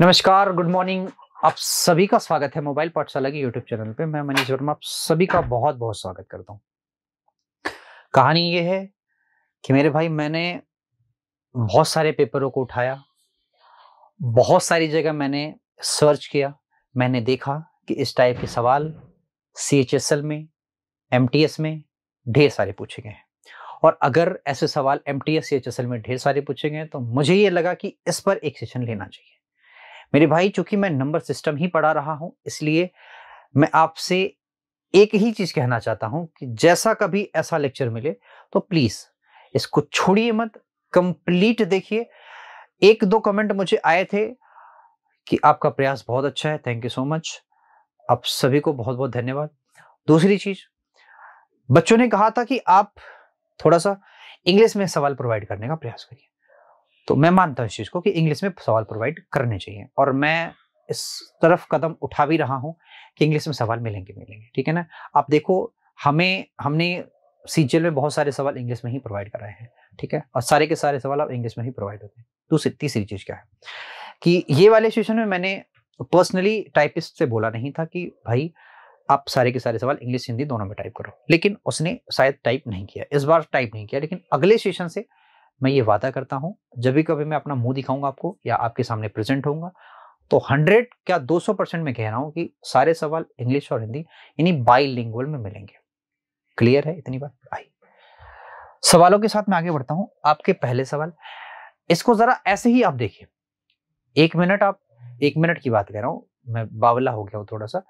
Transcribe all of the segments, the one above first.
नमस्कार good morning आप सभी का स्वागत है मोबाइल पाठशाला के यूट्यूब चैनल पे मैं मनीष वर्मा आप सभी का बहुत बहुत स्वागत करता हूँ कहानी ये है कि मेरे भाई मैंने बहुत सारे पेपरों को उठाया बहुत सारी जगह मैंने सर्च किया मैंने देखा कि इस टाइप के सवाल सी एच एस एल में एम टी एस में ढेर सारे पूछे गए हैं और अगर ऐसे सवाल M T S C H S L में ढेर सारे पूछे गए तो मुझे ये लगा कि इस पर एक सेशन लेना चाहिए मेरे भाई चूंकि मैं नंबर सिस्टम ही पढ़ा रहा हूं इसलिए मैं आपसे एक ही चीज कहना चाहता हूं कि जैसा कभी ऐसा लेक्चर मिले तो प्लीज इसको छोड़िए मत कंप्लीट देखिए एक दो कमेंट मुझे आए थे कि आपका प्रयास बहुत अच्छा है थैंक यू सो मच आप सभी को बहुत बहुत धन्यवाद दूसरी चीज बच्चों ने कहा था कि आप थोड़ा सा इंग्लिश में सवाल प्रोवाइड करने का प्रयास करिए तो मैं मानता हूँ इस चीज़ को कि इंग्लिश में सवाल प्रोवाइड करने चाहिए और मैं इस तरफ कदम उठा भी रहा हूँ कि इंग्लिश में सवाल मिलेंगे मिलेंगे ठीक है ना आप देखो हमें हमने सी में बहुत सारे सवाल इंग्लिश में ही प्रोवाइड कराए हैं ठीक है और सारे के सारे सवाल आप इंग्लिश में ही प्रोवाइड होते हैं दूसरी तो तीसरी चीज़ क्या है कि ये वाले सिचुएशन में मैंने पर्सनली टाइपिस्ट से बोला नहीं था कि भाई आप सारे के सारे सवाल इंग्लिश हिंदी दोनों में टाइप करो लेकिन उसने शायद टाइप नहीं किया इस बार टाइप नहीं किया लेकिन अगले सेशन से मैं ये वादा करता हूँ जब भी कभी मैं अपना मुंह दिखाऊंगा आपको या आपके सामने प्रेजेंट होऊंगा तो 100 क्या 200 परसेंट मैं कह रहा हूँ कि सारे सवाल इंग्लिश और हिंदी यानी बाई में मिलेंगे क्लियर है इतनी बात आई सवालों के साथ मैं आगे बढ़ता हूँ आपके पहले सवाल इसको जरा ऐसे ही आप देखिए एक मिनट आप एक मिनट की बात कह रहा हूँ मैं बावला हो गया हूँ थोड़ा सा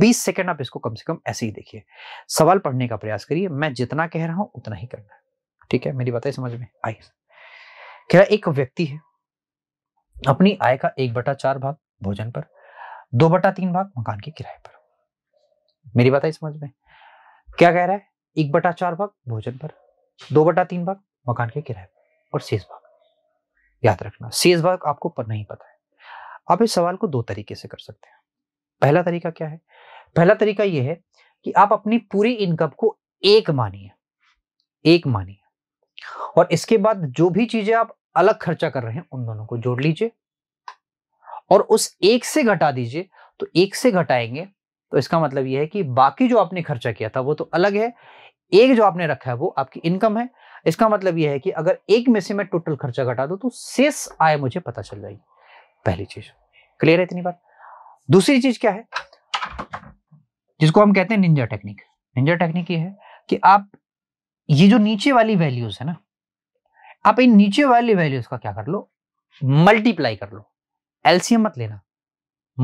बीस सेकेंड आप इसको कम से कम ऐसे ही देखिए सवाल पढ़ने का प्रयास करिए मैं जितना कह रहा हूँ उतना ही करना ठीक है मेरी बातें समझ में आई कह एक व्यक्ति है अपनी आय का एक बटा चार भाग भोजन पर दो बटा तीन भाग मकान के किराए पर मेरी बात आई समझ में क्या कह रहा है एक बटा चार भाग भोजन पर दो बटा तीन भाग मकान के किराए पर और शेष भाग याद रखना शेष भाग आपको पर नहीं पता है आप इस सवाल को दो तरीके से कर सकते हैं पहला तरीका क्या है पहला तरीका यह है कि आप अपनी पूरी इनकम को एक मानिए एक मानिए और इसके बाद जो भी चीजें आप अलग खर्चा कर रहे हैं उन दोनों को जोड़ लीजिए और उस एक से घटा दीजिए तो एक से घटाएंगे तो इसका मतलब यह है कि बाकी जो आपने खर्चा किया था वो तो अलग है एक जो आपने रखा है वो आपकी इनकम है इसका मतलब यह है कि अगर एक में से मैं टोटल खर्चा घटा दू तो शेष आय मुझे पता चल जाएगी पहली चीज क्लियर है इतनी बात दूसरी चीज क्या है जिसको हम कहते हैं निंजा टेक्निक निंजा टेक्निक ये है कि आप ये जो नीचे वाली वैल्यूज है ना आप इन नीचे वाली वैल्यूज का क्या कर लो मल्टीप्लाई कर लो एलसीएम मत लेना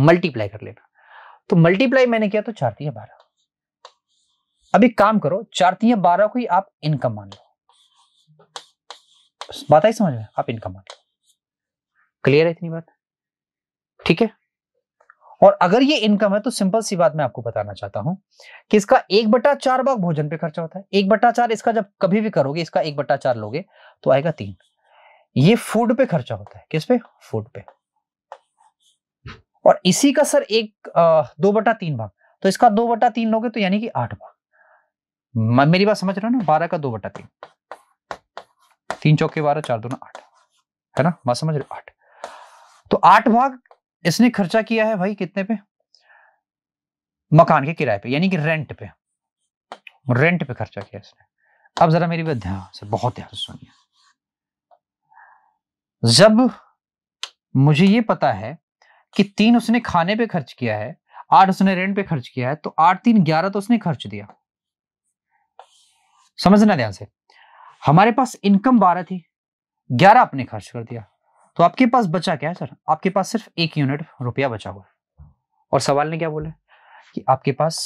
मल्टीप्लाई कर लेना तो मल्टीप्लाई मैंने किया तो चार तीन बारह अब एक काम करो चार तीन बारह को ही आप इनकम मान लो बात आई समझ में आप इनकम मान लो क्लियर है इतनी बात ठीक है और अगर ये इनकम है तो सिंपल सी बात मैं आपको बताना चाहता हूं कि इसका एक बटा चार भाग भोजन पे खर्चा होता है एक बटा चार इसका जब कभी भी करोगे इसका एक बटा चार लोगे तो आएगा तीन ये फूड पे खर्चा होता है किस पे फूड पे और इसी का सर एक आ, दो बटा तीन भाग तो इसका दो बटा तीन लोगे तो यानी कि आठ भाग मेरी बात समझ रहे हो ना बारह का दो बटा तीन तीन चौके बारह चार दो ना आठ है ना बात समझ रहे हो आठ तो आठ भाग इसने खर्चा किया है भाई कितने पे मकान के किराए पे यानी कि रेंट पे रेंट पे खर्चा किया इसने अब जरा मेरी बात ध्यान से बहुत ध्यान से सुनिए जब मुझे ये पता है कि तीन उसने खाने पे खर्च किया है आठ उसने रेंट पे खर्च किया है तो आठ तीन ग्यारह तो उसने खर्च दिया समझना ध्यान से हमारे पास इनकम बारह थी ग्यारह अपने खर्च कर दिया तो आपके पास बचा क्या है सर आपके पास सिर्फ एक यूनिट रुपया बचा हुआ है और सवाल ने क्या बोला कि आपके पास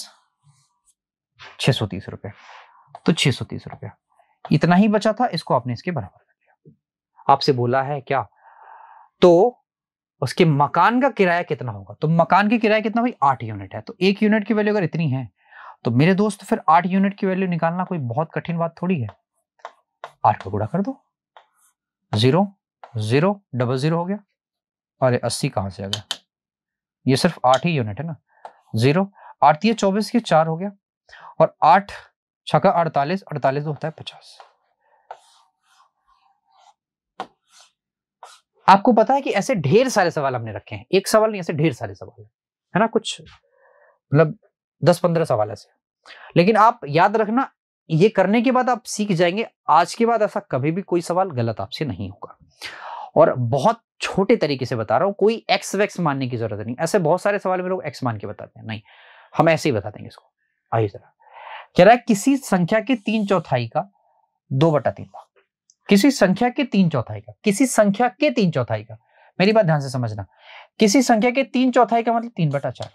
छह सौ तीस रुपये तो छह सौ तीस रुपया इतना ही बचा था इसको आपने इसके बराबर कर दिया आपसे बोला है क्या तो उसके मकान का किराया कितना होगा तो मकान के किराया कितना भाई आठ यूनिट है तो एक यूनिट की वैल्यू अगर इतनी है तो मेरे दोस्त फिर आठ यूनिट की वैल्यू निकालना कोई बहुत कठिन बात थोड़ी है आठ का गुड़ा कर दो जीरो ज़ीरो डबल ज़ीरो हो गया अरे अस्सी कहाँ से आ गया ये सिर्फ आठ ही यूनिट है ना ज़ीरो आठ ये चौबीस के चार हो गया और आठ छका अड़तालीस अड़तालीस होता है पचास आपको पता है कि ऐसे ढेर सारे सवाल हमने रखे हैं एक सवाल नहीं ऐसे ढेर सारे सवाल है है ना कुछ मतलब दस पंद्रह सवाल ऐसे लेकिन आप याद रखना ये करने के बाद आप सीख जाएंगे आज के बाद ऐसा कभी भी कोई सवाल गलत आपसे नहीं होगा और बहुत छोटे तरीके से बता रहा हूं कोई एक्स वैक्स मानने की जरूरत नहीं ऐसे बहुत सारे सवाल में लोग एक्स मान के बताते हैं नहीं हम ऐसे ही बता देंगे इसको आइए जरा कह रहा है किसी संख्या के तीन चौथाई का दो बटा तीन भाग किसी संख्या के तीन चौथाई का किसी संख्या के तीन चौथाई का मेरी बात ध्यान से समझना किसी संख्या के तीन चौथाई का मतलब तीन बटा चार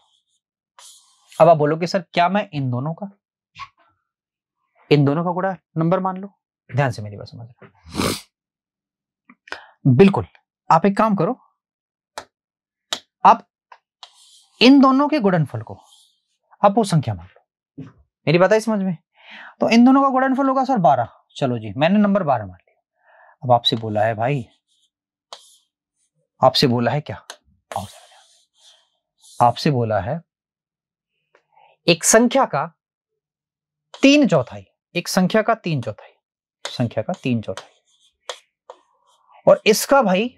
अब आप बोलोगे सर क्या मैं इन दोनों का इन दोनों का गुड़ा नंबर मान लो ध्यान से मेरी बात समझ रहा बिल्कुल आप एक काम करो आप इन दोनों के गुणनफल को आप वो संख्या मान लो मेरी बात आई समझ में तो इन दोनों का गुणनफल होगा सर बारह चलो जी मैंने नंबर बारह मान लिया अब आपसे बोला है भाई आपसे बोला है क्या आपसे बोला है एक संख्या का तीन चौथाई एक संख्या का तीन चौथाई संख्या का तीन चौथाई और इसका भाई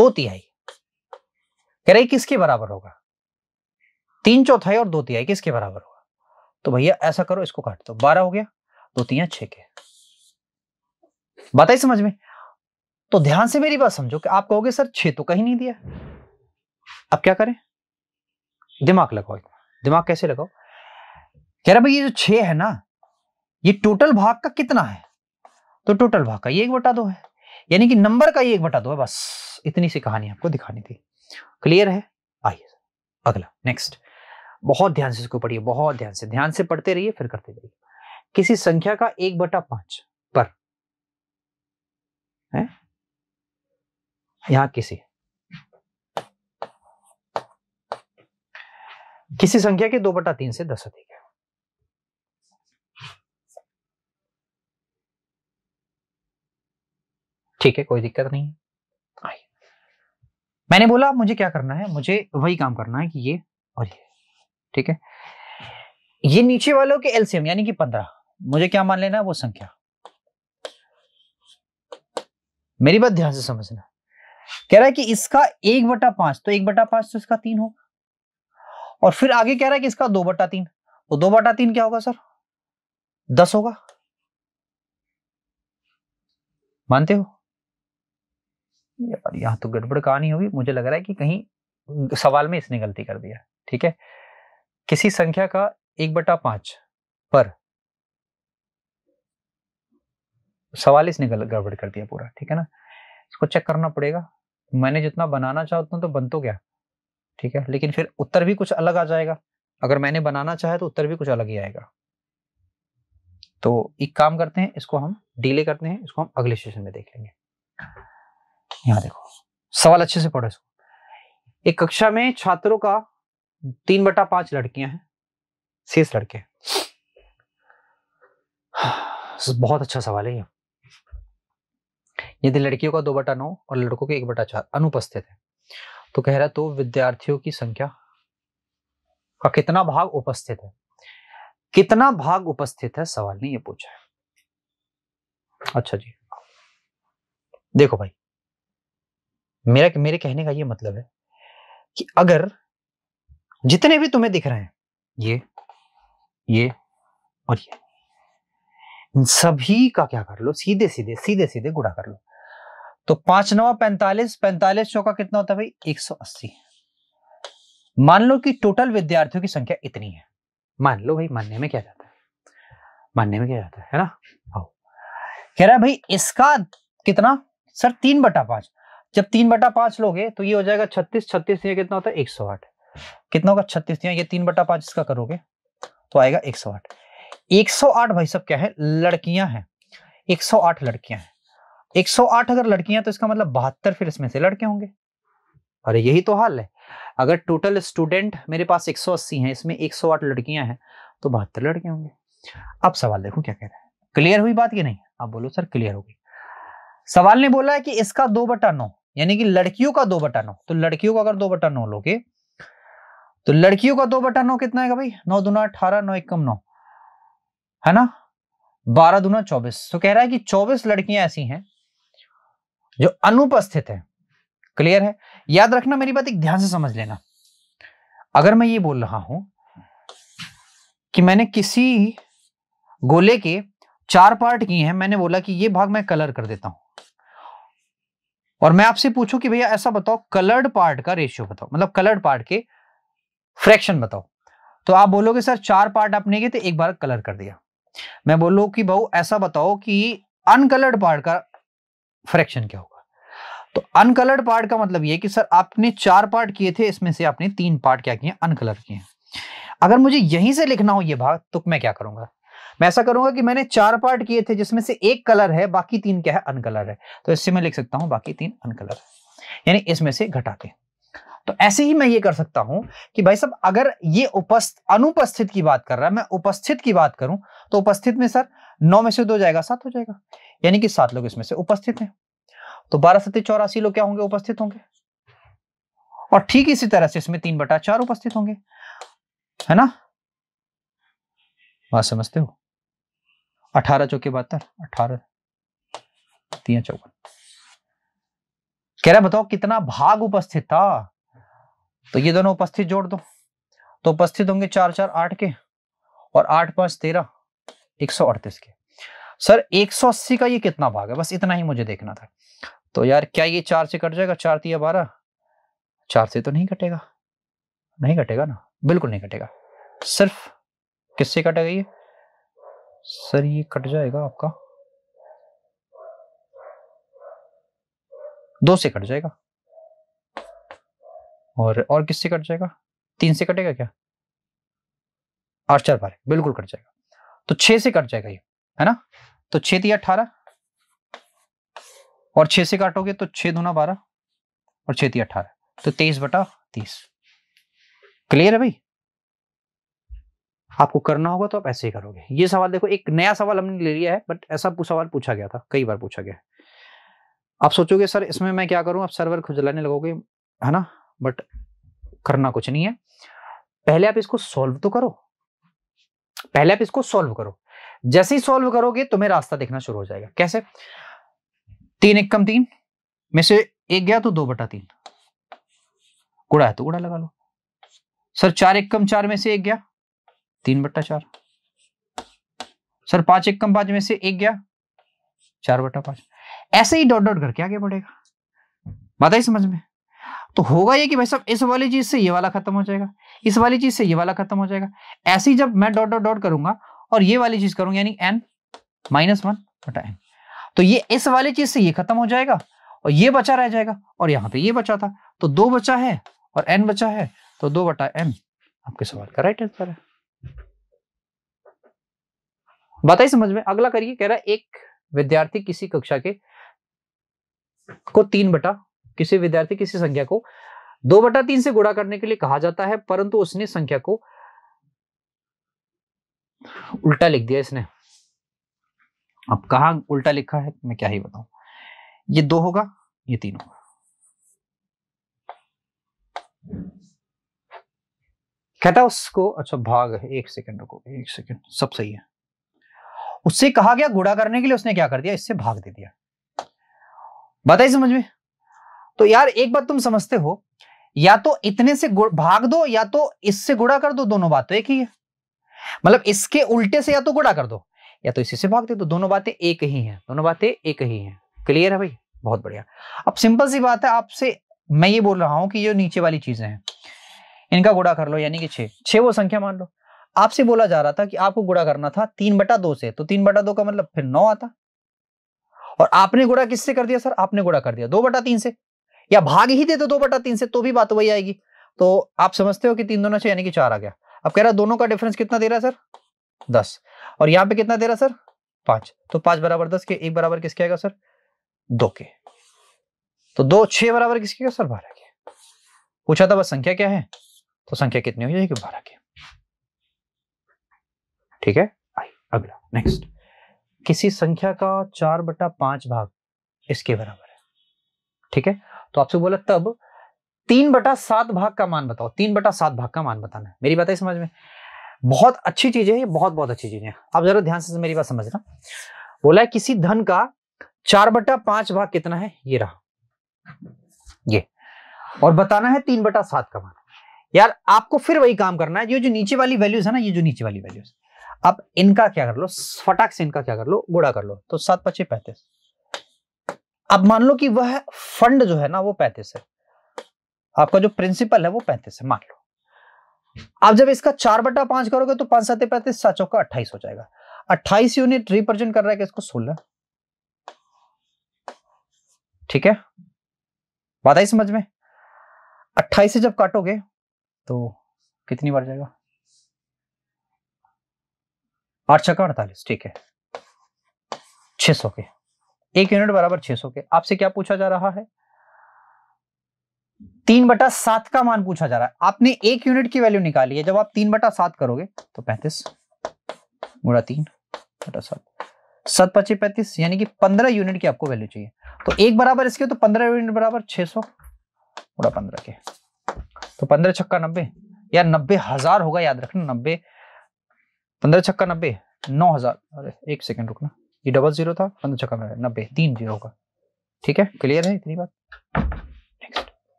दो तिहाई कह रही किसके बराबर होगा तीन चौथाई और दो तिहाई किसके बराबर होगा तो भैया ऐसा करो इसको काट दो बारह हो गया दो तिया छ के बात समझ में तो ध्यान से मेरी बात समझो कि आप कहोगे सर छे तो कहीं नहीं दिया अब क्या करें दिमाग लगाओ दिमाग कैसे लगाओ कह रहा भाई ये जो छह है ना ये टोटल भाग का कितना है तो टोटल भाग का ये एक बटा दो है यानी कि नंबर का ये एक बटा दो है बस इतनी सी कहानी आपको दिखानी थी क्लियर है आइए अगला नेक्स्ट बहुत ध्यान से इसको पढ़िए बहुत ध्यान से ध्यान से पढ़ते रहिए फिर करते जाइए किसी संख्या का एक बटा पांच पर है यहां किसी किसी संख्या के दो बटा तीन से दस अधिक ठीक है कोई दिक्कत नहीं है मैंने बोला मुझे क्या करना है मुझे वही काम करना है कि ये और ये ठीक है ये नीचे वालों के एलसीएम यानी कि पंद्रह मुझे क्या मान लेना है वो संख्या मेरी बात ध्यान से समझना कह रहा है कि इसका एक बटा पांच तो एक बटा पांच तो इसका तीन होगा और फिर आगे कह रहा है कि इसका दो बटा तीन तो दो बटा तीन क्या होगा सर दस होगा मानते हो यार यहाँ तो गड़बड़ कहा नहीं होगी मुझे लग रहा है कि कहीं सवाल में इसने गलती कर दिया ठीक है किसी संख्या का एक बटा पांच पर सवाल इसने गड़बड़ कर दिया पूरा ठीक है ना इसको चेक करना पड़ेगा मैंने जितना बनाना चाहा उतना तो बन तो गया ठीक है लेकिन फिर उत्तर भी कुछ अलग आ जाएगा अगर मैंने बनाना चाहे तो उत्तर भी कुछ अलग ही आएगा तो एक काम करते हैं इसको हम डिले करते हैं इसको हम अगले सेशन में देख लेंगे यहाँ देखो सवाल अच्छे से पढ़ो इसको एक कक्षा में छात्रों का तीन बटा पांच लड़कियां हैं शेष लड़के हाँ, बहुत अच्छा सवाल है ये यदि लड़कियों का दो बटा नौ और लड़कों के एक बटा चार अनुपस्थित है तो कह रहा तो विद्यार्थियों की संख्या का कितना भाग उपस्थित है कितना भाग उपस्थित है सवाल ने ये पूछा है अच्छा जी देखो भाई मेरा मेरे कहने का ये मतलब है कि अगर जितने भी तुम्हें दिख रहे हैं ये ये और ये इन सभी का क्या कर लो सीधे सीधे सीधे सीधे गुड़ा कर लो तो पांच नौ पैंतालीस पैंतालीस का कितना होता है भाई एक सौ अस्सी मान लो कि टोटल विद्यार्थियों की संख्या इतनी है मान लो भाई मानने में क्या जाता है मानने में क्या जाता है है ना कह रहा है भाई इसका कितना सर तीन बटा पांच जब तीन बटा पांच लोगे तो ये हो जाएगा छत्तीस छत्तीस कितना होता है एक सौ आठ कितना होगा छत्तीस तो ये तीन बटा पांच इसका करोगे तो आएगा एक सौ आठ एक सौ आठ भाई सब क्या है लड़कियां हैं एक सौ आठ लड़कियां हैं एक सौ आठ अगर लड़कियां तो इसका मतलब बहत्तर फिर इसमें से लड़के होंगे अरे यही तो हाल है अगर टोटल स्टूडेंट मेरे पास एक सौ अस्सी है इसमें एक सौ आठ लड़कियां हैं तो बहत्तर लड़के होंगे अब सवाल देखो क्या कह रहे हैं क्लियर हुई बात कि नहीं आप बोलो सर क्लियर हो गई सवाल ने बोला है कि इसका दो बटा नौ यानी कि लड़कियों का दो बटा नौ तो लड़कियों का अगर दो बटा नौ लोगे तो लड़कियों का दो बटा नौ कितना है भाई नौ दुना अठारह नौ एक कम नौ है ना बारह दुना चौबीस तो कह रहा है कि चौबीस लड़कियां ऐसी हैं जो अनुपस्थित है क्लियर है याद रखना मेरी बात एक ध्यान से समझ लेना अगर मैं ये बोल रहा हूं कि मैंने किसी गोले के चार पार्ट किए हैं मैंने बोला कि ये भाग मैं कलर कर देता हूं और मैं आपसे पूछूं कि भैया ऐसा बताओ कलर्ड पार्ट का रेशियो बताओ मतलब कलर्ड पार्ट के फ्रैक्शन बताओ तो आप बोलोगे सर चार पार्ट आपने के तो एक बार कलर कर दिया मैं बोलो कि भाऊ ऐसा बताओ कि अनकलर्ड पार्ट का फ्रैक्शन क्या होगा तो अनकलर्ड पार्ट का मतलब ये कि सर आपने चार पार्ट किए थे इसमें से आपने तीन पार्ट क्या किए अनकलर किए अगर मुझे यहीं से लिखना हो ये भाग तो मैं क्या करूंगा मैं ऐसा करूंगा कि मैंने चार पार्ट किए थे जिसमें से एक कलर है बाकी तीन क्या है अनकलर है तो इससे मैं लिख सकता हूं बाकी तीन अनकलर है यानी इसमें से घटा के तो ऐसे ही मैं ये कर सकता हूं कि भाई सब अगर ये उपस्थ अनुपस्थित की बात कर रहा है मैं उपस्थित की बात करूं तो उपस्थित में सर नौ में से दो जाएगा सात हो जाएगा यानी कि सात लोग इसमें से उपस्थित हैं तो बारह सत्य चौरासी लोग क्या होंगे उपस्थित होंगे और ठीक इसी तरह से इसमें तीन बटा चार उपस्थित होंगे है ना बात समझते हो अठारह चौके बहत्तर अठारह तीन चौवन कह रहा बताओ कितना भाग उपस्थित था तो ये दोनों उपस्थित जोड़ दो तो उपस्थित होंगे चार चार आठ के और आठ पांच तेरह एक सौ अड़तीस के सर एक सौ अस्सी का ये कितना भाग है बस इतना ही मुझे देखना था तो यार क्या ये चार से कट जाएगा चार तीन बारह चार से तो नहीं कटेगा नहीं कटेगा ना बिल्कुल नहीं कटेगा सिर्फ किससे कटेगा ये सर ये कट जाएगा आपका दो से कट जाएगा और और किससे कट जाएगा तीन से कटेगा क्या आठ चार बारह बिल्कुल कट जाएगा तो छह से कट जाएगा ये है ना तो छह दिया अठारह और छह से काटोगे तो छह दूना बारह और छह दिया अठारह तो तेईस बटा तीस क्लियर है भाई आपको करना होगा तो आप ऐसे ही करोगे ये सवाल देखो एक नया सवाल हमने ले लिया है बट ऐसा सवाल पूछा गया था कई बार पूछा गया आप सोचोगे सर इसमें मैं क्या करूं आप सर्वर खुजलाने लगोगे है ना बट करना कुछ नहीं है पहले आप इसको सॉल्व तो करो पहले आप इसको सॉल्व करो जैसे ही सॉल्व करोगे तुम्हें रास्ता देखना शुरू हो जाएगा कैसे तीन एक कम तीन में से एक गया तो दो बटा तीन उड़ा है तो उड़ा लगा लो सर चार एक कम चार में से एक गया तीन बट्टा चार सर पांच एक कम पांच में से एक गया चार बट्टा पांच ऐसे ही डॉट डॉट करके आगे बढ़ेगा बात आई समझ में तो होगा ये कि भाई साहब इस वाली चीज से ये वाला खत्म हो जाएगा इस वाली चीज से ये वाला खत्म हो जाएगा ऐसे ही जब मैं डॉट डॉट डॉट करूंगा और ये वाली चीज करूंगा यानी एन माइनस वन बटा एन तो ये इस वाली चीज से ये खत्म हो जाएगा और ये बचा रह जाएगा और यहाँ पे ये बचा था तो दो बचा है और एन बचा है तो दो बटा एन आपके सवाल का राइट आंसर है बताइए समझ में अगला करिए कह रहा है एक विद्यार्थी किसी कक्षा के को तीन बटा किसी विद्यार्थी किसी संख्या को दो बटा तीन से गुणा करने के लिए कहा जाता है परंतु उसने संख्या को उल्टा लिख दिया इसने अब कहा उल्टा लिखा है मैं क्या ही बताऊं ये दो होगा ये तीन होगा कहता उसको अच्छा भाग है एक सेकंड रुको एक सेकंड सब सही है उससे कहा गया गुड़ा करने के लिए उसने क्या कर दिया इससे भाग दे दिया बताइए समझ में तो यार एक बात तुम समझते हो या तो इतने से भाग दो या तो इससे गुड़ा कर दो दोनों बात तो एक ही है मतलब इसके उल्टे से या तो गुड़ा कर दो या तो इसी से भाग दे दो दोनों बातें एक ही हैं दोनों बातें एक ही हैं क्लियर है भाई बहुत बढ़िया अब सिंपल सी बात है आपसे मैं ये बोल रहा हूं कि जो नीचे वाली चीजें हैं इनका गुड़ा कर लो यानी कि छे छः वो संख्या मान लो आपसे बोला जा रहा था कि आपको गुड़ा करना था तीन बटा दो से तो तीन बटा दो का मतलब फिर नौ आता और आपने गुड़ा किससे कर दिया सर आपने गुड़ा कर दिया दो बटा तीन से या भाग ही दे तो दो बटा तीन से तो भी बात वही आएगी तो आप समझते हो कि तीन दोनों से यानी कि चार आ गया अब कह रहा दोनों का डिफरेंस कितना दे रहा है सर दस और यहां पे कितना दे रहा सर पांच तो पांच बराबर दस के एक बराबर किसके आएगा सर दो के तो दो छह बराबर किसके सर बारह के पूछा था बस संख्या क्या है तो संख्या कितनी हो जाएगी बारह के ठीक है अगला नेक्स्ट किसी संख्या का चार बटा पांच भाग इसके बराबर है ठीक है तो आपसे बोला तब तीन बटा सात भाग का मान बताओ तीन बटा सात भाग का मान बताना है मेरी बात है समझ में बहुत अच्छी चीज है बहुत बहुत अच्छी चीज है आप जरूर ध्यान से मेरी बात समझना बोला है किसी धन का चार बटा पांच भाग कितना है ये रहा ये और बताना है तीन बटा सात का मान यार आपको फिर वही काम करना है ये जो नीचे वाली वैल्यूज है ना ये जो नीचे वाली वैल्यूज अब इनका क्या कर लो फटाक से इनका क्या कर लो गुड़ा कर लो तो सात पच्चीस पैंतीस अब मान लो कि वह फंड जो है ना वो पैंतीस है आपका जो प्रिंसिपल है वो पैंतीस है मान लो आप जब इसका चार बटा पांच करोगे तो पांच सात पैंतीस सात चौका अट्ठाइस हो जाएगा अट्ठाइस यूनिट रिप्रेजेंट कर रहा है कि इसको सोलह ठीक है बात आई समझ में अट्ठाईस से जब काटोगे तो कितनी बार जाएगा आठ छक्का अड़तालीस ठीक है छह सौ के एक यूनिट बराबर छह सौ के आपसे क्या पूछा जा रहा है तीन बटा सात का मान पूछा जा रहा है आपने एक यूनिट की वैल्यू निकाली है जब आप तीन बटा सात करोगे तो पैंतीस गुणा तीन बटा सात सात पच्चीस पैंतीस यानी कि पंद्रह यूनिट की आपको वैल्यू चाहिए तो एक बराबर इसके तो पंद्रह यूनिट बराबर छह सौ गुणा पंद्रह के तो पंद्रह छक्का नब्बे या नब्बे हजार होगा याद रखना नब्बे पंद्रह छक्का नब्बे नौ हजार अरे एक सेकंड रुकना ये डबल जीरो था पंद्रह छक्का नब्बे तीन जीरो होगा ठीक है क्लियर है इतनी बात नेक्स्ट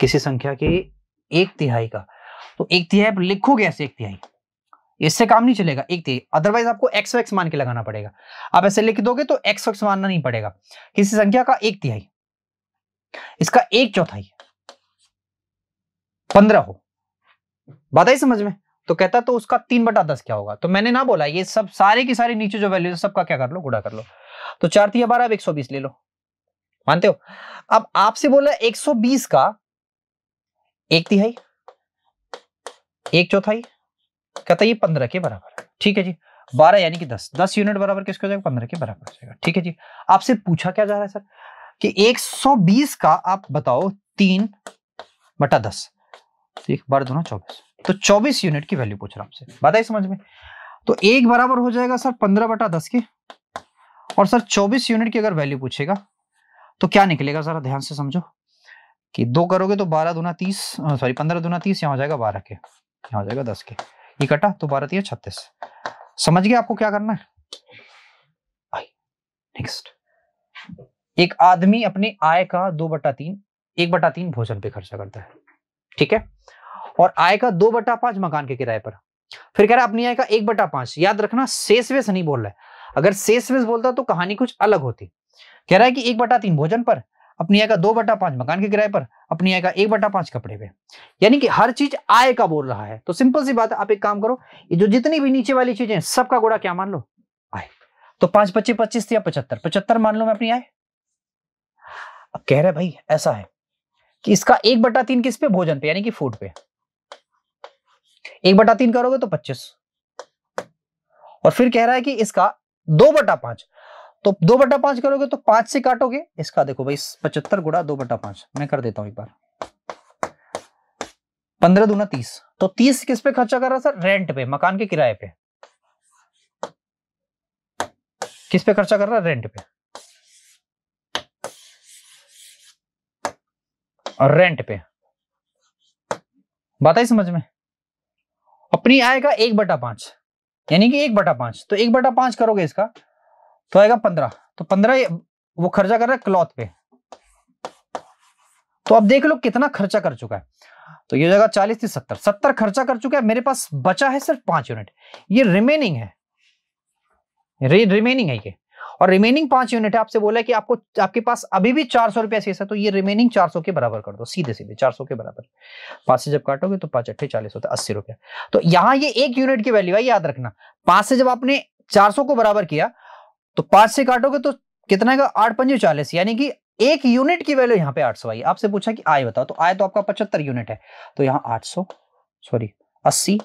किसी संख्या की एक तिहाई का तो एक तिहाई आप लिखोगे ऐसे एक तिहाई इससे काम नहीं चलेगा एक तिहाई अदरवाइज आपको एक्स एक्स मान के लगाना पड़ेगा आप ऐसे लिख दोगे तो एक्स एक्स मानना नहीं पड़ेगा किसी संख्या का एक तिहाई इसका एक चौथाई पंद्रह हो बात आई समझ में तो कहता तो उसका तीन बटा दस क्या होगा तो मैंने ना बोला ये सब सारे की सारी नीचे जो वैल्यू है सबका क्या कर लो गुड़ा कर लो तो चार तीन बारह अब एक सौ बीस ले लो मानते हो अब आपसे बोला एक सौ बीस का एक तिहाई एक चौथाई कहता ये पंद्रह के बराबर ठीक है जी बारह यानी कि दस दस यूनिट बराबर किसके हो जाएगा पंद्रह के बराबर हो जाएगा ठीक है जी आपसे पूछा क्या जा रहा है सर कि एक सौ बीस का आप बताओ तीन बटा दस तो एक बार दोनों चौबीस तो 24 यूनिट की वैल्यू पूछ रहा हूं आपसे बताइए समझ में तो एक बराबर हो जाएगा सर 15 बटा दस के और सर 24 यूनिट की अगर वैल्यू पूछेगा तो क्या निकलेगा सर ध्यान से समझो कि दो करोगे तो बारह दुना तीस सॉरी पंद्रह दुना तीस यहाँ हो जाएगा बारह के यहाँ हो जाएगा दस के ये कटा तो बारह तीन छत्तीस समझ गया आपको क्या करना है नेक्स्ट एक आदमी अपने आय का दो बटा तीन एक बटा तीन भोजन पे खर्चा करता है ठीक है और आय का दो बटा पांच मकान के किराए पर फिर कह रहा है अपनी आय का एक बटा पांच याद रखना शेष वेस नहीं बोल रहा है अगर शेष वेस बोलता तो कहानी कुछ अलग होती कह रहा है कि एक बटा तीन भोजन पर अपनी आय का दो बटा पांच मकान के किराए पर अपनी आय का एक बटा पांच कपड़े पे यानी कि हर चीज आय का बोल रहा है तो सिंपल सी बात है आप एक काम करो ये जो जितनी भी नीचे वाली चीजें सबका गोड़ा क्या मान लो आय तो पांच पच्चीस पच्चीस या पचहत्तर पचहत्तर मान लो मैं अपनी आय कह रहे भाई ऐसा है कि इसका एक बटा तीन किस पे भोजन पे यानी कि फूड पे एक बटा तीन करोगे तो पच्चीस और फिर कह रहा है कि इसका दो बटा पांच तो दो बटा पांच करोगे तो पांच से काटोगे इसका देखो भाई पचहत्तर गुड़ा दो बटा पांच मैं कर देता हूं एक बार पंद्रह दूना तीस तो तीस किस पे खर्चा कर रहा सर रेंट पे मकान के किराए पे किस पे खर्चा कर रहा रेंट पे और रेंट पे बात आई समझ में अपनी आएगा एक बटा पांच यानी कि एक बटा पांच तो एक बटा पांच करोगे इसका तो आएगा पंद्रह तो पंद्रह वो खर्चा कर रहा है क्लॉथ पे तो अब देख लो कितना खर्चा कर चुका है तो ये जगह चालीस थी सत्तर सत्तर खर्चा कर चुका है मेरे पास बचा है सिर्फ पांच यूनिट ये रिमेनिंग है रिमेनिंग है ये और रिमेनिंग पांच यूनिट है आपसे बोला कि आपको आपके पास अभी भी चार सौ रुपया शेष है तो ये रिमेनिंग चार सौ के बराबर कर दो सीधे सीधे चार सौ के बराबर पांच से जब काटोगे तो पांच अट्ठे चालीस होता है अस्सी रुपया तो यहाँ ये एक यूनिट की वैल्यू है याद रखना पांच से जब आपने चार को बराबर किया तो पांच से काटोगे तो कितना का आठ पंजी चालीस यानी कि एक यूनिट की वैल्यू यहाँ पे सौ आई आपसे पूछा कि आय बताओ तो आय तो आपका पचहत्तर यूनिट है तो यहाँ सौ सॉरी अस्सी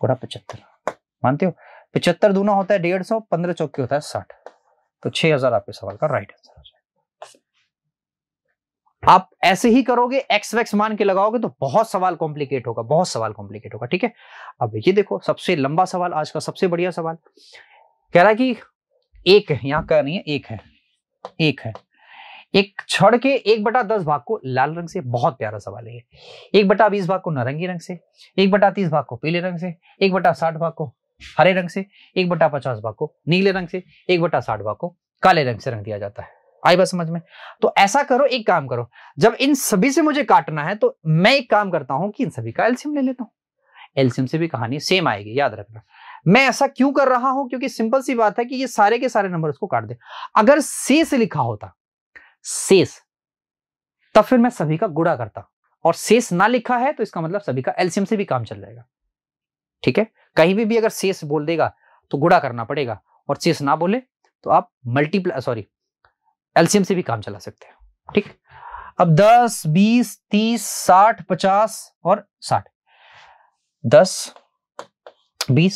गुणा पचहत्तर मानते हो पचहत्तर दूना होता है डेढ़ सौ पंद्रह चौके होता है साठ तो 6000 आपके सवाल का राइट आंसर हो जाएगा आप ऐसे ही करोगे एक्स वैक्स मान के लगाओगे तो बहुत सवाल कॉम्प्लिकेट होगा बहुत सवाल कॉम्प्लिकेट होगा ठीक है अब ये देखो सबसे लंबा सवाल आज का सबसे बढ़िया सवाल कह रहा है कि एक है यहां कह रही है एक है एक है एक छड़ के एक बटा दस भाग को लाल रंग से बहुत प्यारा सवाल है एक बटा बीस भाग को नारंगी रंग से एक बटा तीस भाग को पीले रंग से एक बटा साठ भाग को हरे रंग से एक बटा पचास भाग को नीले रंग से एक बटा साठ भाग को काले रंग से रंग दिया जाता है आई बात समझ में तो ऐसा करो एक काम करो जब इन सभी से मुझे काटना है तो मैं एक काम करता हूं कि इन सभी का एल्सियम ले लेता हूं एल्सियम से भी कहानी सेम आएगी याद रखना मैं ऐसा क्यों कर रहा हूं क्योंकि सिंपल सी बात है कि ये सारे के सारे नंबर उसको काट दे अगर शेष लिखा होता शेष तब फिर मैं सभी का गुड़ा करता और शेष ना लिखा है तो इसका मतलब सभी का एल्सियम से भी काम चल जाएगा ठीक है कहीं भी, भी अगर शेष बोल देगा तो गुड़ा करना पड़ेगा और शेष ना बोले तो आप मल्टीप्लाई सॉरी एलसीएम से भी काम चला सकते हैं ठीक अब 10, 20, 30, 60, 50 और 60 10, 20,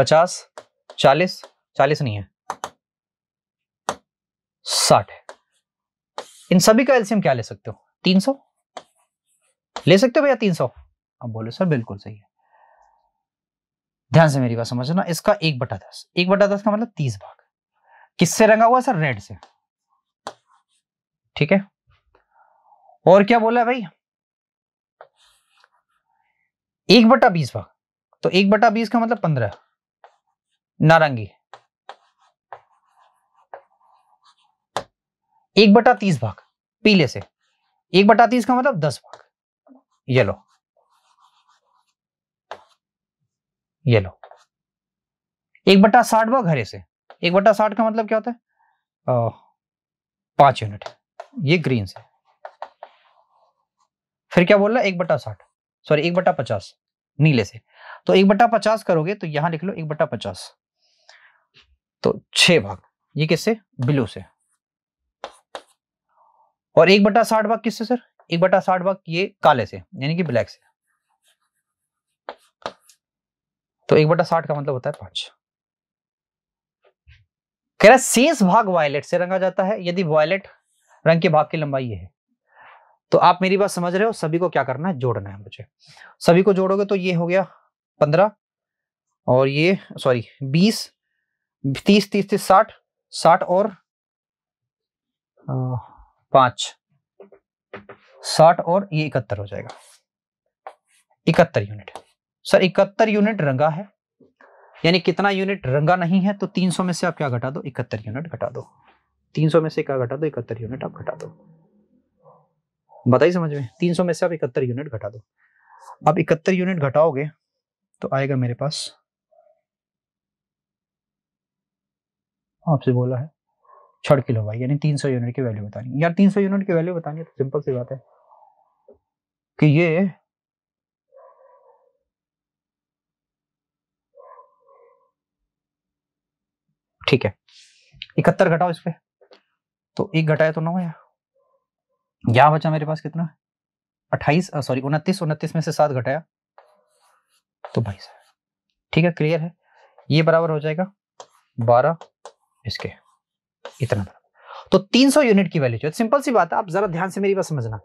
50, 40, चालीस नहीं है 60 इन सभी का एलसीएम क्या ले सकते हो 300 ले सकते हो भैया 300 अब बोले सर बिल्कुल सही है ध्यान से मेरी बात समझना इसका एक बटा दस एक बटा दस का मतलब तीस भाग किससे रंगा हुआ सर रेड से ठीक है और क्या बोला है भाई एक बटा बीस भाग तो एक बटा बीस का मतलब पंद्रह नारंगी एक बटा तीस भाग पीले से एक बटा तीस का मतलब दस भाग येलो ये लो एक बट्टा साठ भाग हरे से एक बट्टा साठ का मतलब क्या होता है पांच यूनिट ये ग्रीन से फिर क्या बोल रहा है एक बट्टा साठ सॉरी एक बट्टा पचास नीले से तो एक बट्टा पचास करोगे तो यहां लिख लो एक बट्टा पचास तो छह भाग ये किससे ब्लू से और एक बट्टा साठ भाग किससे सर एक बट्टा साठ भाग ये काले से यानी कि ब्लैक से तो एक बटा साठ का मतलब होता है पांच कह रहा शेष भाग वायलेट से रंगा जाता है यदि वायलेट रंग के भाग की लंबाई है तो आप मेरी बात समझ रहे हो सभी को क्या करना है जोड़ना है मुझे सभी को जोड़ोगे तो ये हो गया पंद्रह और ये सॉरी बीस तीस तीस तीस साठ साठ और पांच साठ और ये इकहत्तर हो जाएगा इकहत्तर यूनिट सर इकहत्तर यूनिट रंगा है यानी कितना यूनिट रंगा नहीं है तो 300 में से आप क्या घटा दो इकहत्तर यूनिट घटा दो 300 में से क्या घटा दो इकहत्तर यूनिट आप घटा दो बताइए समझ में 300 में से आप इकहत्तर यूनिट घटा दो अब इकहत्तर यूनिट घटाओगे तो आएगा मेरे पास आपसे बोला है छठ किलो भाई यानी 300 यूनिट की वैल्यू बतानी यार 300 यूनिट की वैल्यू बतानी है तो सिंपल सी बात है कि ये ठीक है इकहत्तर घटाओ इस पर तो एक घटाया तो नौ आया यहाँ बचा मेरे पास कितना अट्ठाईस सॉरी उनतीस उनतीस में से सात घटाया तो बाईस ठीक है क्लियर है ये बराबर हो जाएगा बारह इसके इतना बराबर तो तीन सौ यूनिट की वैल्यू चाहिए सिंपल तो सी बात है आप जरा ध्यान से मेरी बात समझना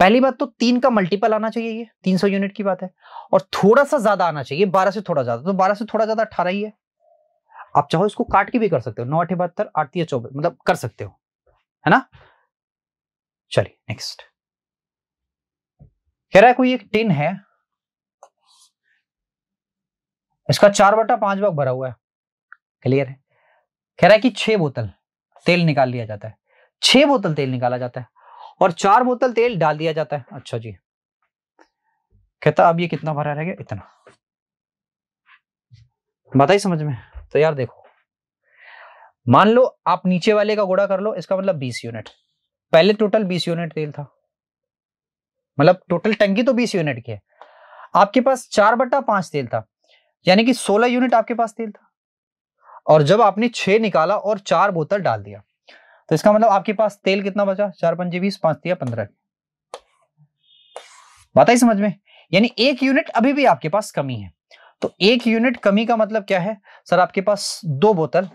पहली बात तो तीन का मल्टीपल आना चाहिए ये तीन सौ यूनिट की बात है और थोड़ा सा ज्यादा आना चाहिए बारह से थोड़ा ज्यादा तो बारह से थोड़ा ज्यादा अट्ठारह ही है आप चाहो इसको काट के भी कर सकते हो नौ अठे बहत्तर आठती चौबीस मतलब कर सकते हो है ना चलिए नेक्स्ट कह रहा है कोई एक टिन है इसका चार बटा पांच भाग भरा हुआ है क्लियर है कह रहा है कि छह बोतल तेल निकाल लिया जाता है छह बोतल तेल निकाला जाता है और चार बोतल तेल डाल दिया जाता है अच्छा जी कहता अब ये कितना भरा रहेगा इतना बताइए समझ में तो यार देखो मान लो आप नीचे वाले का गुड़ा कर लो इसका मतलब बीस यूनिट पहले टोटल बीस यूनिट तेल था मतलब टोटल टंकी तो बीस यूनिट की है आपके पास चार बट्टा पांच तेल था यानी कि सोलह यूनिट आपके पास तेल था और जब आपने छह निकाला और चार बोतल डाल दिया तो इसका मतलब आपके पास तेल कितना बचा चार पंजे बीस पांच दिया पंद्रह बात आई समझ में यानी एक यूनिट अभी भी आपके पास कमी है तो एक यूनिट कमी का मतलब क्या है सर आपके पास दो बोतल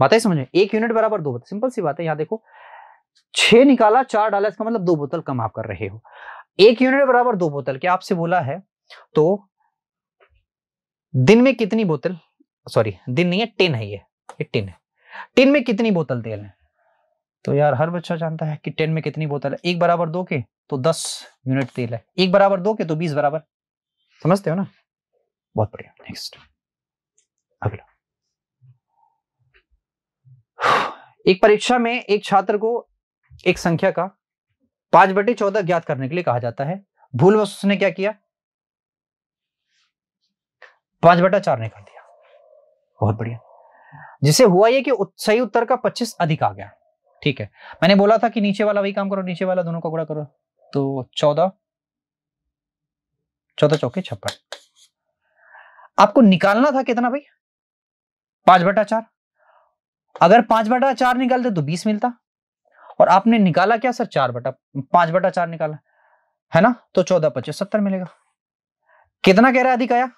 बात ही समझे एक यूनिट बराबर दो बोतल सिंपल सी बात है यहां देखो छह निकाला चार डाला इसका मतलब दो बोतल कम आप कर रहे हो एक यूनिट बराबर दो बोतल क्या आपसे बोला है तो दिन में कितनी बोतल सॉरी दिन नहीं है टिन है ये ये टिन है टिन में कितनी बोतल तेल है तो यार हर बच्चा जानता है कि टेन में कितनी बोतल है एक बराबर दो के तो दस यूनिट तेल है एक बराबर दो के तो बीस बराबर समझते हो ना बहुत बढ़िया नेक्स्ट अगला एक परीक्षा में एक छात्र को एक संख्या का पांच बटे चौदह ज्ञात करने के लिए कहा जाता है भूलवश उसने क्या किया पांच बटा चार ने कर दिया बहुत बढ़िया जिसे हुआ यह कि सही उत्तर का पच्चीस अधिक आ गया ठीक है मैंने बोला था कि नीचे वाला वही काम करो नीचे वाला दोनों का गुड़ा करो तो चौदह चौदह चौके छप्पन आपको निकालना था कितना भाई पांच बटा चार अगर पांच बटा चार निकालते तो बीस मिलता और आपने निकाला क्या सर चार बटा पांच बटा चार निकाला है ना तो चौदह पच्चीस सत्तर मिलेगा कितना कह रहा है अधिक आया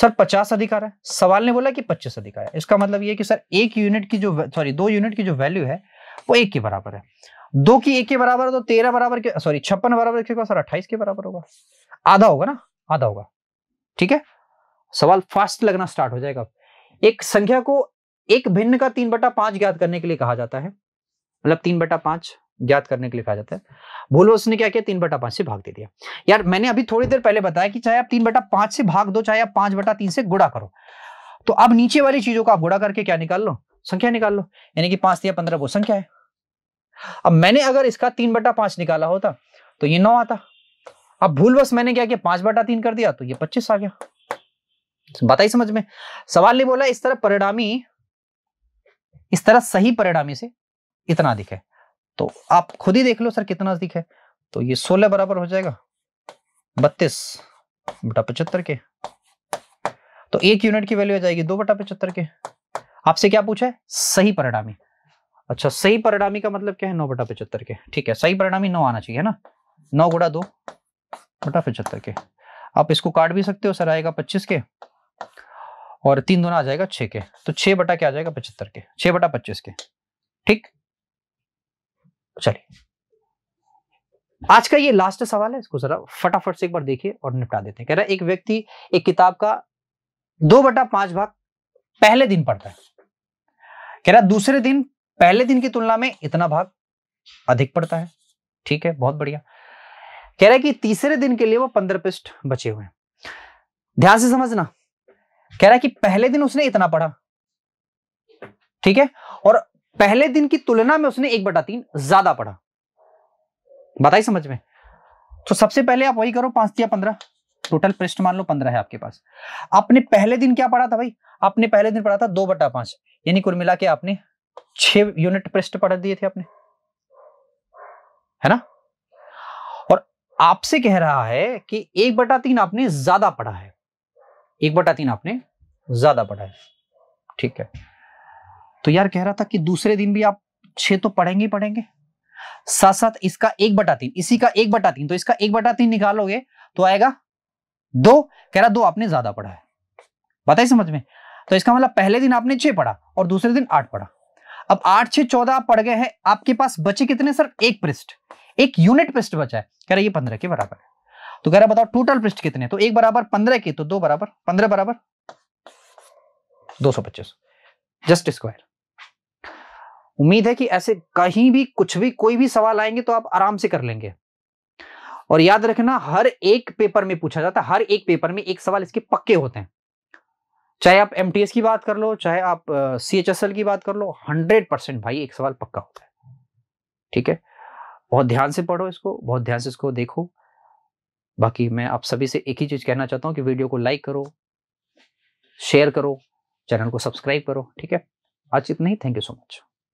सर पचास अधिक आ रहा है सवाल ने बोला कि पच्चीस अधिक आया इसका मतलब यह कि सर एक यूनिट की जो सॉरी दो यूनिट की जो वैल्यू है वो एक के बराबर है दो की एक के बराबर है तो तेरह बराबर सॉरी छप्पन बराबर सर अट्ठाईस के बराबर होगा आधा होगा ना आधा होगा ठीक है सवाल फास्ट लगना स्टार्ट हो जाएगा एक संख्या को एक भिन्न का तीन बटा पांच ज्ञात करने के लिए कहा जाता है मतलब तीन बटा पांच ज्ञात करने के लिए कहा जाता है बोलो उसने क्या किया तीन बटा पांच से भाग दे दिया यार मैंने अभी थोड़ी देर पहले बताया कि चाहे आप तीन बटा पांच से भाग दो चाहे आप पांच बटा तीन से गुड़ा करो तो अब नीचे वाली चीजों को आप गुड़ा करके क्या निकाल लो संख्या निकाल लो यानी कि पांच या पंद्रह वो संख्या है अब मैंने अगर इसका तीन बटा पांच निकाला होता तो ये नौ आता अब भूलवश मैंने क्या किया पांच बटा तीन कर दिया तो ये पच्चीस आ गया बताइए समझ में सवाल ने बोला इस तरह परिणामी इस तरह सही परिणामी से इतना अधिक है तो आप खुद ही देख लो सर कितना अधिक है तो ये सोलह बराबर हो जाएगा बत्तीस बटा पचहत्तर के तो एक यूनिट की वैल्यू आ जाएगी दो बटा पचहत्तर के आपसे क्या पूछा है सही परिणामी अच्छा सही परिणामी का मतलब क्या है नौ बटा पचहत्तर के ठीक है सही परिणामी नौ आना चाहिए ना नौ गुड़ा दो बटा पचहत्तर के आप इसको काट भी सकते हो सर आएगा पच्चीस के और तीन दोनों आ जाएगा छः के तो छः बटा क्या आ जाएगा पचहत्तर के छः बटा पच्चीस के ठीक चलिए आज का ये लास्ट सवाल है इसको जरा फटाफट से एक बार देखिए और निपटा देते हैं कह रहा है एक व्यक्ति एक किताब का दो बटा पांच भाग पहले दिन पढ़ता है कह रहा है दूसरे दिन पहले दिन की तुलना में इतना भाग अधिक पढ़ता है ठीक है बहुत बढ़िया कह रहा है कि तीसरे दिन के लिए वो पंद्रह पृष्ठ बचे हुए ध्यान से समझना कह रहा है कि पहले दिन उसने इतना पढ़ा ठीक है और पहले दिन की तुलना में उसने एक बटा तीन ज्यादा पढ़ा बताइए समझ में तो सबसे पहले आप वही करो पांच या पंद्रह टोटल पृष्ठ मान लो पंद्रह है आपके पास आपने पहले दिन क्या पढ़ा था भाई आपने पहले दिन पढ़ा था दो बटा पांच यानी कुल मिला के आपने छह यूनिट पृष्ठ पढ़ दिए थे आपने है ना आपसे कह रहा है कि एक बटा तीन आपने ज्यादा पढ़ा है एक बटा तीन आपने ज्यादा पढ़ा है ठीक है तो यार कह रहा था कि दूसरे दिन भी आप छह तो पढ़ेंगे ही पढ़ेंगे साथ साथ इसका एक बटा तीन इसी का एक बटा तीन तो इसका एक बटा तीन निकालोगे तो आएगा दो कह रहा दो आपने ज्यादा पढ़ा है बताइए समझ में तो इसका मतलब पहले दिन आपने छह पढ़ा और दूसरे दिन आठ पढ़ा अब आठ छह चौदह आप पढ़ गए हैं आपके पास बचे कितने सर एक पृष्ठ एक यूनिट पृष्ठ बचा है कह रहा है ये पंद्रह के बराबर है तो कह रहा बताओ टोटल पृष्ठ कितने तो एक बराबर पंद्रह के तो दो बराबर पंद्रह बराबर दो सौ पच्चीस जस्ट स्क्वायर उम्मीद है कि ऐसे कहीं भी कुछ भी कोई भी सवाल आएंगे तो आप आराम से कर लेंगे और याद रखना हर एक पेपर में पूछा जाता है हर एक पेपर में एक सवाल इसके पक्के होते हैं चाहे आप एम की बात कर लो चाहे आप सी uh, की बात कर लो हंड्रेड परसेंट भाई एक सवाल पक्का होता है ठीक है बहुत ध्यान से पढ़ो इसको बहुत ध्यान से इसको देखो बाकी मैं आप सभी से एक ही चीज़ कहना चाहता हूँ कि वीडियो को लाइक करो शेयर करो चैनल को सब्सक्राइब करो ठीक है आज इतना ही थैंक यू सो मच